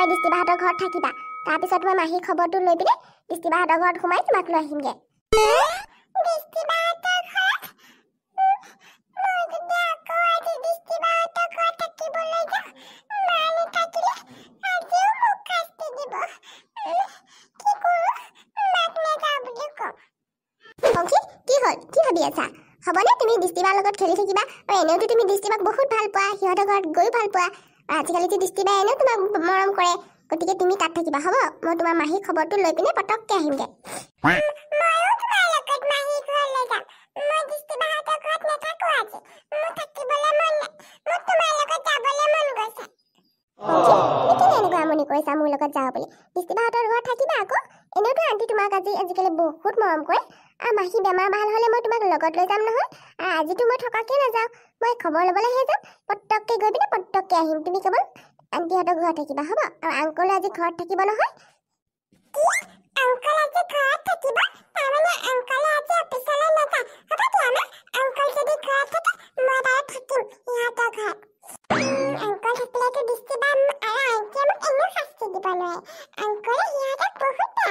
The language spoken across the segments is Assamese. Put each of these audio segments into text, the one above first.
মই দৃষ্টিবাহঁতৰ ঘৰত থাকিবা তাৰপিছত মই মাহী খবৰটো লৈ পিনে দৃষ্টিবাহঁতৰ ঘৰত সোমাই তোমাক লৈ আহিমগে হ'বনে তুমি দৃষ্টিবাৰ লগত খেলি থাকিবা আৰু এনেওতো তুমি দৃষ্টিবাক বহুত ভাল পোৱা সিহঁতৰ ঘৰত গৈ ভাল পোৱা আজিকালি যে দৃষ্টিবাই এনেও তোমাক মৰম কৰে গতিকে তুমি তাত থাকিবা হ'ব মই তোমাৰ মাহীৰ খবৰটো লৈ পিনে পটককৈ আহিমগে মোৰ লগত যাওঁ বুলি দৃষ্টিবাহঁতৰ ঘৰত থাকিবা আকৌ এনেওতো আণ্টি তোমাক আজি আজিকালি বহুত মৰম কৰে আৰু মাহী বেমাৰ ভাল হ'লে মই তোমাক লগত লৈ যাম নহয় আৰু আজিতো মই থকাকৈ নাযাওঁ মই খবৰ ল'বলৈহে যাম পটককৈ গৈ পিনে পটককৈ আহিম তুমি কেৱল আণ্টিহঁতৰ ঘৰত থাকিবা হ'ব আৰু আংকলে আজি ঘৰত থাকিব নহয়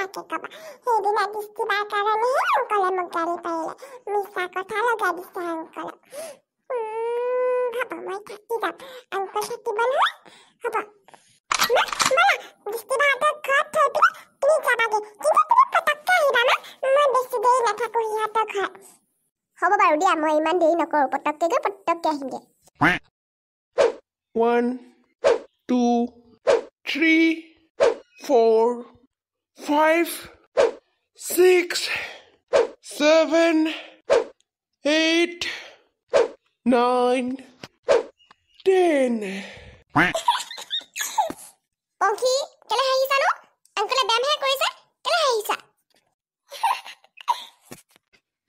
আঁকে কবা সেইদিন আজি কিবা কাৰণে হে অংকলে মোক গালি পাৰিলে মিছা কথা লগাই দিছে অংকলে ভাবা মই থাকি যাম অংকল থাকিব নহয় হ'ব হ'ব বাৰু দিয়া মই ইমান দেৰি নকৰো পটককে গৈ পটককে আহিমগে one two three four five, six, seven, eight, nine, ten. পংখী কেলে হাঁহিছা নো আংকলে বেয়ামহে কৰিছা কেলে হাঁহিছা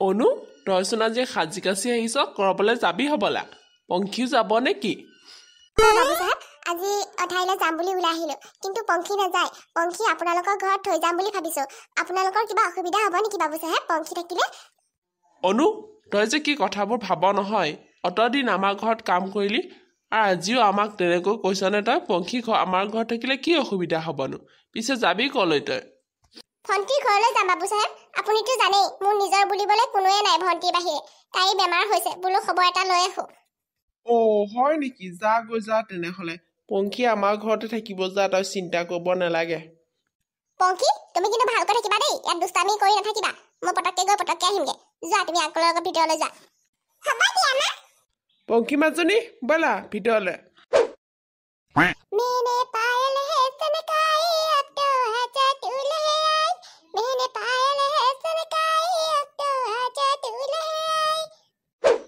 অনু তই চোনা যে সাজি কাচি আহিছ ক'ৰবালৈ যাবি হ'বলা পংখীও যাব নে কি আজি ঠাইলৈ যাম বুলি ওলাই আহিলোঁ কিন্তু পংখী নাযায় পংখী আপোনালোকৰ ঘৰত থৈ যাম বুলি ভাবিছোঁ আপোনালোকৰ কিবা অসুবিধা হ'ব নেকি বাবু চাহেব পংখী থাকিলে অনু তই যে কি কথাবোৰ ভাব নহয় অতদিন আমাৰ ঘৰত কাম কৰিলি আৰু আজিও আমাক তেনেকৈ কৈছনে তই পংখী ঘৰ আমাৰ ঘৰত থাকিলে কি অসুবিধা হ'বনো পিছে যাবি ক'লৈ তই ভণ্টিৰ ঘৰলৈ যাম বাবু চাহেব আপুনিতো জানেই মোৰ নিজৰ বুলিবলৈ কোনোৱে নাই ভণ্টিৰ বাহিৰে তাইৰ বেমাৰ হৈছে বোলো খবৰ এটা লৈ আহোঁ অ' হয় নেকি যা গৈ যা তেনেহ'লে পংখী আমাৰ ঘৰতে থাকিব যা তই চিন্তা কৰিব নালাগে পংখী তুমি কিন্তু ভালকৈ থাকিবা দেই ইয়াত দুষ্টামি কৰি নাথাকিবা মই পটককৈ গৈ পটককৈ আহিমগৈ যা তুমি আকৌ লগত ভিতৰলৈ যা পংখী মাজনী ব'লা ভিতৰলৈ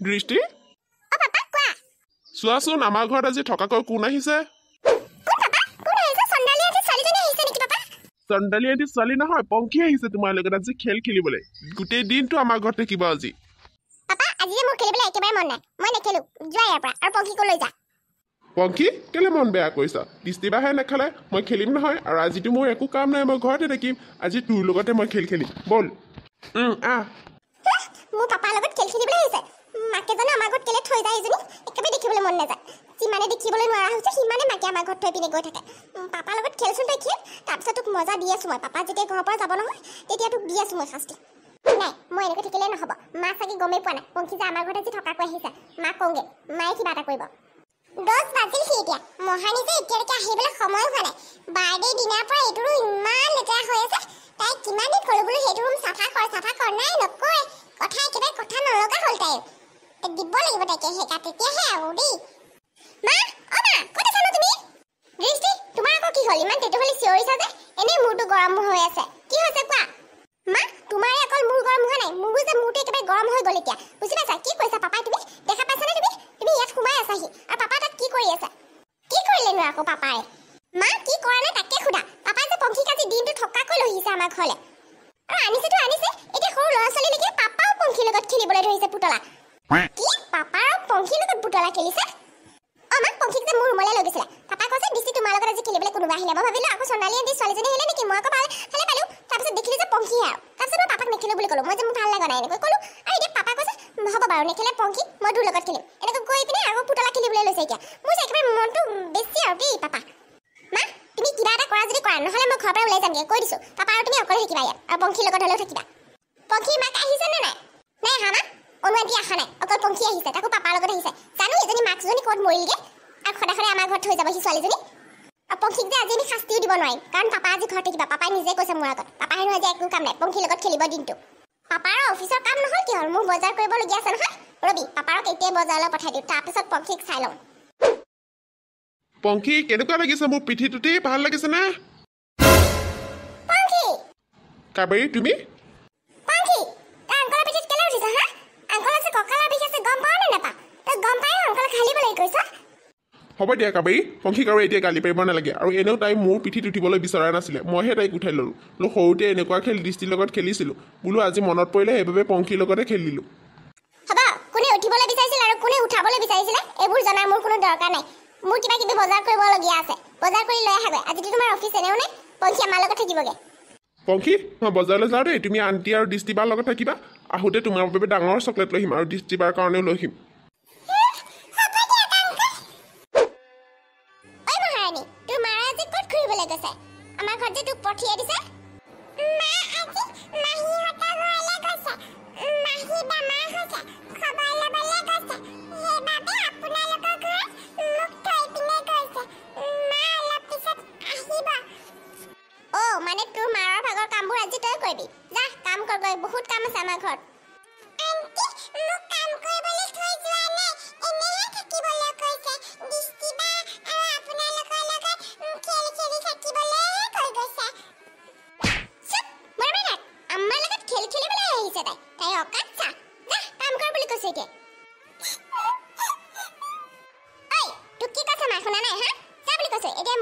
দৃষ্টি চোৱাচোন আমাৰ ঘৰত আজি থকাকৈ কোন আহিছে চন্দালী আদি নহয় পংখী আহিছে তোমাৰ লগত আজি খেল খেলিবলৈ গোটেই দিনটো আমাৰ ঘৰত থাকিব আজি মন বেয়া কৰিছ দৃষ্টিবাহে নেখালে মই খেলিম নহয় আৰু আজিতো মোৰ একো কাম নাই মই ঘৰতে থাকিম আজি তোৰ লগতে মই খেল খেলিম ব'ল আহ আহিছে মাকে জানো আমাৰ ঘৰত কেলৈ থৈ যায় এজনী একেবাৰে দেখিবলৈ মন নাযায় যিমানে দেখিবলৈ নোৱাৰা হৈছে সিমানে মাকে আমাৰ ঘৰত থৈ পিনে গৈ থাকে পাপাৰ লগত খেল চলি খেল তাৰপিছত তোক মজা দি আছোঁ মই পাপা যেতিয়া ঘৰৰ পৰা যাব নহয় তেতিয়া তোক দি আছোঁ মই শাস্তি নাই মই এনেকৈ থাকিলে নহ'ব মা চাগে গমেই পোৱা নাই পংখীজা আমাৰ ঘৰত আজি থকাকৈ আহিছে মাক কওঁগে মায়ে কিবা এটা কৰিব দহ বাজিল সি এতিয়া মহানী যে এতিয়ালৈকে আহিবলৈ সময় হোৱা নাই বাইদে দিনাৰ পৰা এইটো ইমান লেতেৰা হৈ আছে তাইক কিমান দিন খলো বোলো সেইটো ৰুম চাফা কৰ চাফা কৰ নাই নকয় কথা একেবাৰে কথা নলগা হ'ল তাইৰ দিব লাগিব তাকে সেকা তেতিয়াহে আৰু দেই মা অ মা ক'ত আছানো তুমি দৃষ্টি তোমাৰ আকৌ কি হ'ল ইমান তেতো হ'লে চিঞৰিছা যে এনেই মূৰটো গৰম হৈ আছে কি হৈছে কোৱা মা তোমাৰে অকল মূৰ গৰম হোৱা নাই মোৰো যে মূৰটো একেবাৰে গৰম হৈ গ'ল এতিয়া বুজি পাইছা কি খেলিছা আমাক পংখিক যে মোৰ ৰুমলৈ লৈ পাপা কৈছে দৃষ্টি তোমাৰ লগত আজি খেলিবলৈ কোনোবা আহিলে মই ভাবিলোঁ আকৌ সোণালী আদি ছোৱালীজনী আহিলে নেকি মই আকৌ ভাল ভালে পালোঁ তাৰপিছত দেখিলোঁ যে পংখী আৰু তাৰপিছত মই পাপাক নেখেলোঁ বুলি ক'লোঁ মই যে ভাল লাগা নাই এনেকৈ ক'লোঁ আৰু এতিয়া পাপা কৈছে হ'ব বাৰু নেখেলে পংখী মই তোৰ লগত খেলিম এনেকৈ গৈ পিনে আকৌ পুতলা খেলিবলৈ লৈছে এতিয়া মোৰ একেবাৰে মনটো বেছি আৰু দেই পাপা মা তুমি কিবা এটা কৰা যদি কৰা নহ'লে মই ঘৰৰ পৰা ওলাই যামগৈ কৈ দিছো পাপা আৰু তুমি অকলে থাকিবা ইয়াত আৰু পংখীৰ লগত হ'লেও থাকিবা পংখীৰ মাক আহিছে নে নাই নাই হা মা আহা নাই অকল পংখী আহিছে তাকো পাপাৰ লগত আহিছে ঘৰত মৰিলগৈ আৰু সদায় সদায় আমাৰ ঘৰত থৈ যাবহি ছোৱালীজনী আৰু পংখীক যে আজি আমি শাস্তিও দিব নোৱাৰিম কাৰণ পাপা আজি ঘৰত থাকিবা পাপাই নিজে কৈছে মোৰ আগত পাপা হেনো আজি একো কাম নাই পংখীৰ লগত খেলিব দিনটো পাপাৰ অফিচৰ কাম নহ'ল কি মোৰ বজাৰ কৰিবলগীয়া আছে নহয় ৰবি পাপাৰক এতিয়াই বজাৰলৈ পঠাই দিওঁ তাৰপিছত পংখীক চাই লওঁ পংখী কেনেকুৱা লাগিছে মোৰ পিঠি টুটি ভাল লাগিছে নে কাবেৰী তুমি হ'ব দিয়া কাবাৰী পংখীক আৰু এতিয়া গালি পাৰিব নালাগে আৰু এনেও তাই মোৰ পিঠিত উঠিবলৈ বিচৰা নাছিলে মইহে তাইক উঠাই ল'লোঁ বোলো সৰুতে এনেকুৱা খেল দৃষ্টিৰ লগত খেলিছিলোঁ বোলো আজি মনত পৰিলে সেইবাবে পংখীৰ লগতে খেলিলোঁ পংখী মই বজাৰলৈ যাওঁতে তুমি আণ্টি আৰু দৃষ্টিবাৰৰ লগত থাকিবা আহোঁতে তোমাৰ বাবে ডাঙৰ চকলেট লৈ আহিম আৰু দৃষ্টিবাৰৰ কাৰণেও লৈ আহিম পাৰিমি তোৰ মাৰ আজি ক'ত ঘূৰিবলৈ গৈছে আমাৰ ঘৰত যে তোক পঠিয়াই দিছে মাহী বেমাৰ হৈছে খাবলৈ ল'বলৈ গৈছে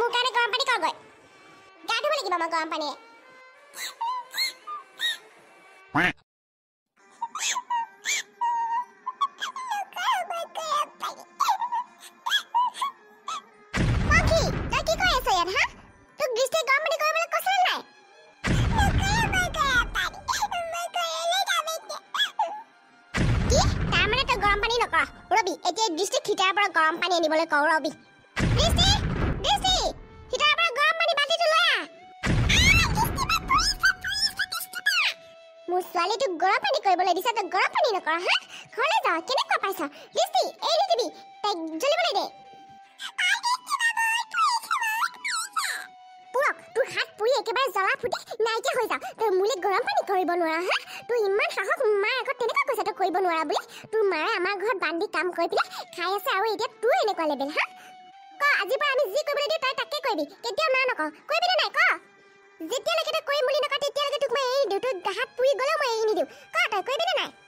মোৰ কাৰণে গৰম পানী কৰগৈ গা ধুব লাগিব মই গৰম পানীয়ে এতিয়া ডিষ্ট্ৰিক্ট থিতাৰ পৰা গৰম পানী আনিবলৈ কওঁ ৰবি ছোৱালীটোক গৰম পানী কৰিবলৈ দিছা তই গৰম পানী নকৰ হা ঘৰলৈ যা কেনেকুৱা পাইছা দৃষ্টি এই দি দিবি তাইক জ্বলিবলৈ দে পুৰক তোৰ হাত পুৰি একেবাৰে জ্বলা ফুটি নাইকিয়া হৈ যাওঁ তই মোলৈ গৰম পানী কৰিব নোৱাৰা হা তোৰ ইমান সাহস মাৰ আগত তেনেকুৱা কৈছা তই কৰিব নোৱাৰা বুলি তোৰ মায়ে আমাৰ ঘৰত বান্ধি কাম কৰি পেলাই খাই আছে আৰু এতিয়া তোৰ এনেকুৱা লেবেল হা ক আজিৰ পৰা আমি যি কৰিবলৈ দিওঁ তই তাকে কৰিবি কেতিয়াও মা নকওঁ কৰিবিনে নাই ক যেতিয়ালৈকে তই কৰিম বুলি নকওঁ তাহাক পুৰি গলে মই এৰি নিদিওঁ কাৰ তই কৈ দিলে নাই